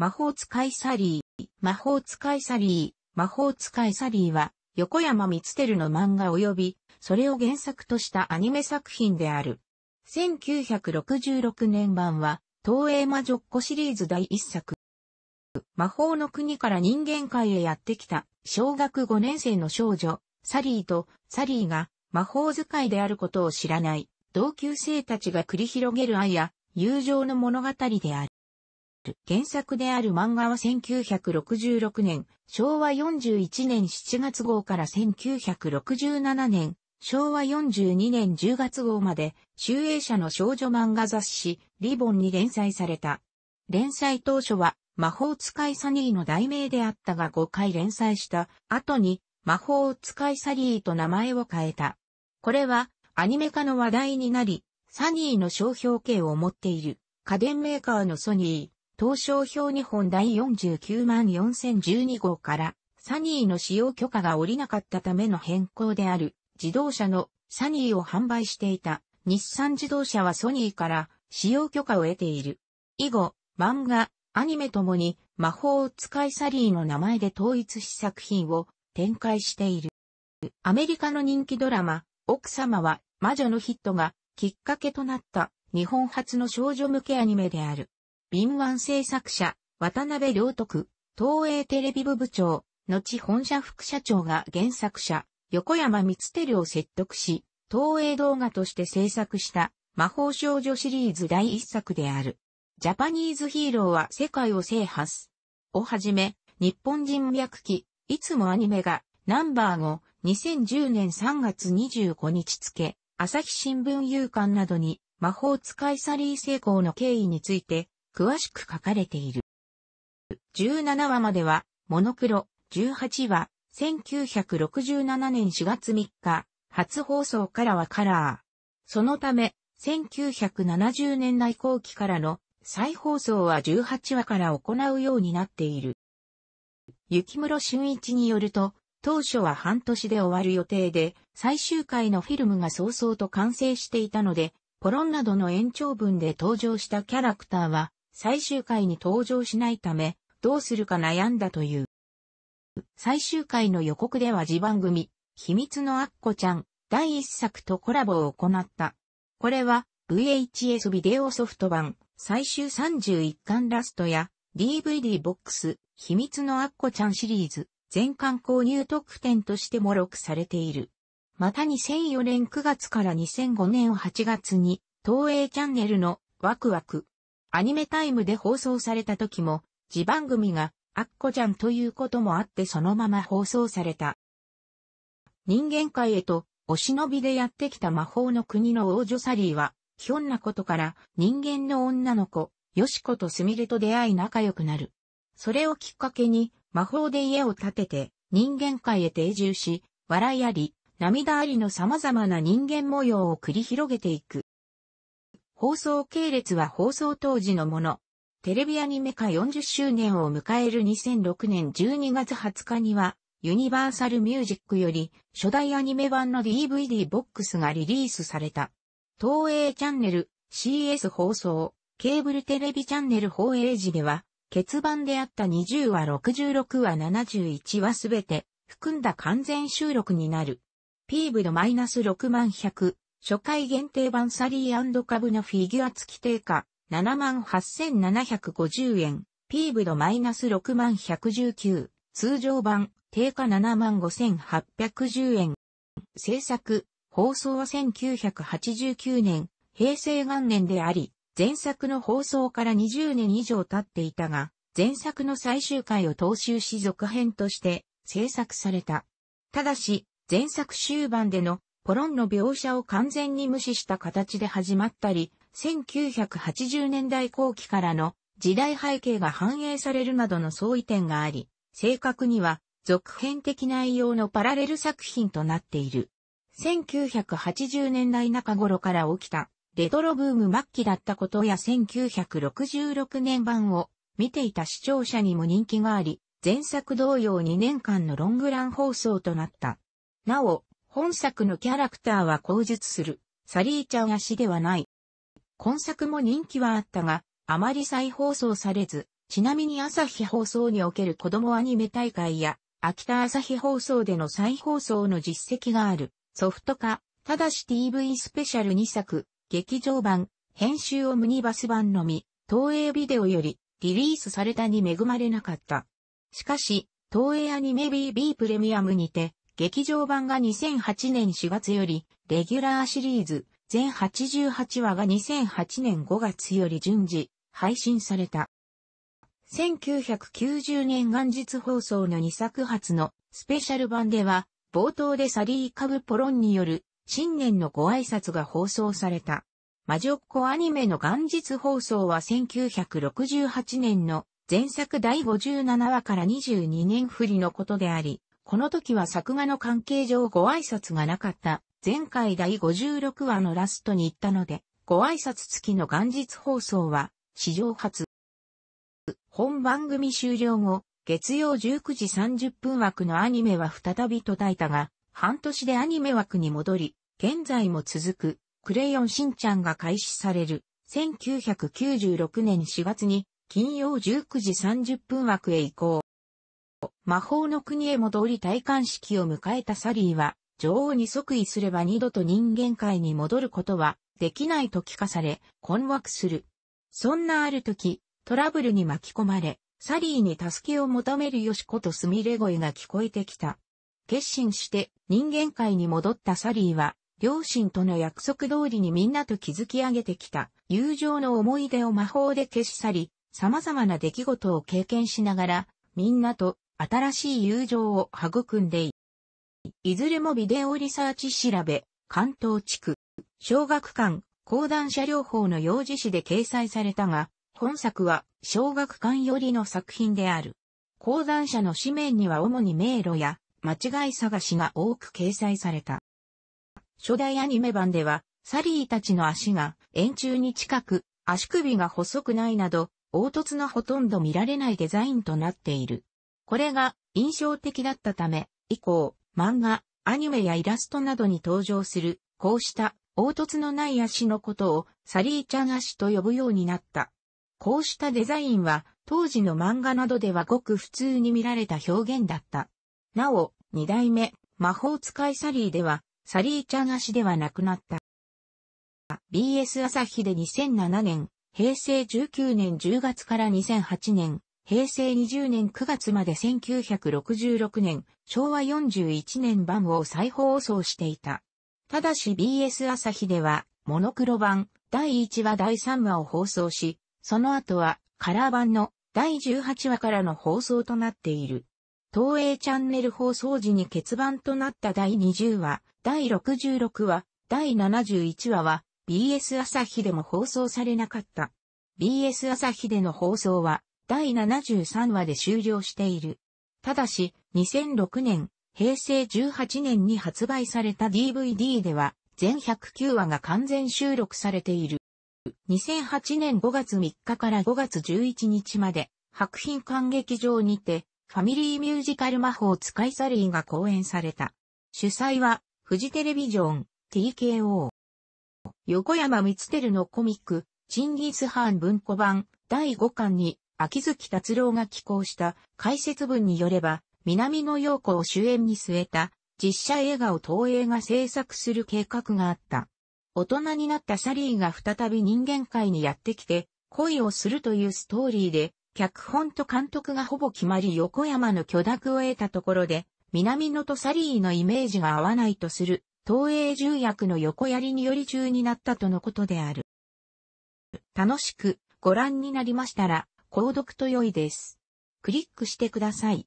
魔法使いサリー、魔法使いサリー、魔法使いサリーは、横山光輝の漫画及び、それを原作としたアニメ作品である。1966年版は、東映魔女っ子シリーズ第一作。魔法の国から人間界へやってきた、小学5年生の少女、サリーと、サリーが、魔法使いであることを知らない、同級生たちが繰り広げる愛や、友情の物語である。原作である漫画は1966年、昭和41年7月号から1967年、昭和42年10月号まで、集英社の少女漫画雑誌、リボンに連載された。連載当初は、魔法使いサニーの題名であったが5回連載した後に、魔法使いサリーと名前を変えた。これは、アニメ化の話題になり、サニーの商標権を持っている家電メーカーのソニー、東証表日本第49万4012号からサニーの使用許可が下りなかったための変更である自動車のサニーを販売していた日産自動車はソニーから使用許可を得ている。以後、漫画、アニメともに魔法使いサリーの名前で統一し作品を展開している。アメリカの人気ドラマ、奥様は魔女のヒットがきっかけとなった日本初の少女向けアニメである。敏腕制作者、渡辺良徳、東映テレビ部部長、後本社副社長が原作者、横山光輝を説得し、東映動画として制作した魔法少女シリーズ第一作である。ジャパニーズヒーローは世界を制覇す。をはじめ、日本人脈記、いつもアニメが、ナンバーを2010年3月25日付、朝日新聞夕刊などに、魔法使いサリー成功の経緯について、詳しく書かれている。17話までは、モノクロ、18話、1967年4月3日、初放送からはカラー。そのため、1970年代後期からの再放送は18話から行うようになっている。雪室俊一によると、当初は半年で終わる予定で、最終回のフィルムが早々と完成していたので、ポロンなどの延長文で登場したキャラクターは、最終回に登場しないため、どうするか悩んだという。最終回の予告では自番組、秘密のアッコちゃん、第一作とコラボを行った。これは、VHS ビデオソフト版、最終31巻ラストや、DVD ボックス、秘密のアッコちゃんシリーズ、全巻購入特典としても録されている。また2004年9月から2005年8月に、東映チャンネルのワクワク、アニメタイムで放送された時も、自番組が、アッコちゃんということもあってそのまま放送された。人間界へと、お忍びでやってきた魔法の国の王女サリーは、ひょんなことから人間の女の子、ヨシコとスミレと出会い仲良くなる。それをきっかけに魔法で家を建てて人間界へ定住し、笑いあり、涙ありの様々な人間模様を繰り広げていく。放送系列は放送当時のもの。テレビアニメ化40周年を迎える2006年12月20日には、ユニバーサルミュージックより初代アニメ版の DVD ボックスがリリースされた。東映チャンネル、CS 放送、ケーブルテレビチャンネル放映時では、欠番であった20話66話71話すべて含んだ完全収録になる。p v マイナス6 100、初回限定版サリーカブのフィギュア付き定価78,750円、ピーブドマイナス6119、通常版定価75,810円。制作、放送は1989年、平成元年であり、前作の放送から20年以上経っていたが、前作の最終回を踏襲し続編として制作された。ただし、前作終盤でのコロンの描写を完全に無視した形で始まったり、1980年代後期からの時代背景が反映されるなどの相違点があり、正確には続編的内容のパラレル作品となっている。1980年代中頃から起きたレトロブーム末期だったことや1966年版を見ていた視聴者にも人気があり、前作同様2年間のロングラン放送となった。なお、本作のキャラクターは口述する、サリーちゃん足ではない。今作も人気はあったが、あまり再放送されず、ちなみに朝日放送における子供アニメ大会や、秋田朝日放送での再放送の実績がある、ソフト化、ただし TV スペシャル2作、劇場版、編集オムニバス版のみ、東映ビデオより、リリースされたに恵まれなかった。しかし、東映アニメ BB プレミアムにて、劇場版が2008年4月より、レギュラーシリーズ、全88話が2008年5月より順次、配信された。1990年元日放送の2作発のスペシャル版では、冒頭でサリー・カブ・ポロンによる新年のご挨拶が放送された。魔女っ子アニメの元日放送は1968年の前作第57話から22年振りのことであり、この時は作画の関係上ご挨拶がなかった。前回第56話のラストに行ったので、ご挨拶付きの元日放送は、史上初。本番組終了後、月曜19時30分枠のアニメは再び途絶えたが、半年でアニメ枠に戻り、現在も続く、クレヨンしんちゃんが開始される、1996年4月に、金曜19時30分枠へ移行。魔法の国へ戻り戴冠式を迎えたサリーは、女王に即位すれば二度と人間界に戻ることはできないと聞かされ、困惑する。そんなある時、トラブルに巻き込まれ、サリーに助けを求めるヨシコとスミレ声が聞こえてきた。決心して人間界に戻ったサリーは、両親との約束通りにみんなと築き上げてきた友情の思い出を魔法で消し去り、様々な出来事を経験しながら、みんなと新しい友情を育んでい、いずれもビデオリサーチ調べ、関東地区、小学館、講談社療法の幼児誌で掲載されたが、本作は小学館よりの作品である。講談社の紙面には主に迷路や間違い探しが多く掲載された。初代アニメ版では、サリーたちの足が円柱に近く、足首が細くないなど、凹凸のほとんど見られないデザインとなっている。これが印象的だったため、以降、漫画、アニメやイラストなどに登場する、こうした凹凸のない足のことをサリーちゃん足と呼ぶようになった。こうしたデザインは当時の漫画などではごく普通に見られた表現だった。なお、二代目、魔法使いサリーでは、サリーちゃん足ではなくなった。BS 朝日で2007年、平成19年10月から2008年、平成20年9月まで1966年、昭和41年版を再放送していた。ただし BS 朝日では、モノクロ版、第1話第3話を放送し、その後は、カラー版の第18話からの放送となっている。東映チャンネル放送時に欠番となった第20話、第66話、第71話は BS 朝日でも放送されなかった。BS 朝日での放送は第73話で終了している。ただし、2006年、平成18年に発売された DVD では、全109話が完全収録されている。2008年5月3日から5月11日まで、白品感劇場にて、ファミリーミュージカル魔法使いサリーが公演された。主催は、フジテレビジョン、TKO。横山光輝のコミック、チンギスハーン文庫版、第5巻に、秋月達郎が寄稿した解説文によれば、南野陽子を主演に据えた実写映画を東映が制作する計画があった。大人になったサリーが再び人間界にやってきて恋をするというストーリーで、脚本と監督がほぼ決まり横山の許諾を得たところで、南野とサリーのイメージが合わないとする、東映重役の横槍により中になったとのことである。楽しくご覧になりましたら、購読と良いです。クリックしてください。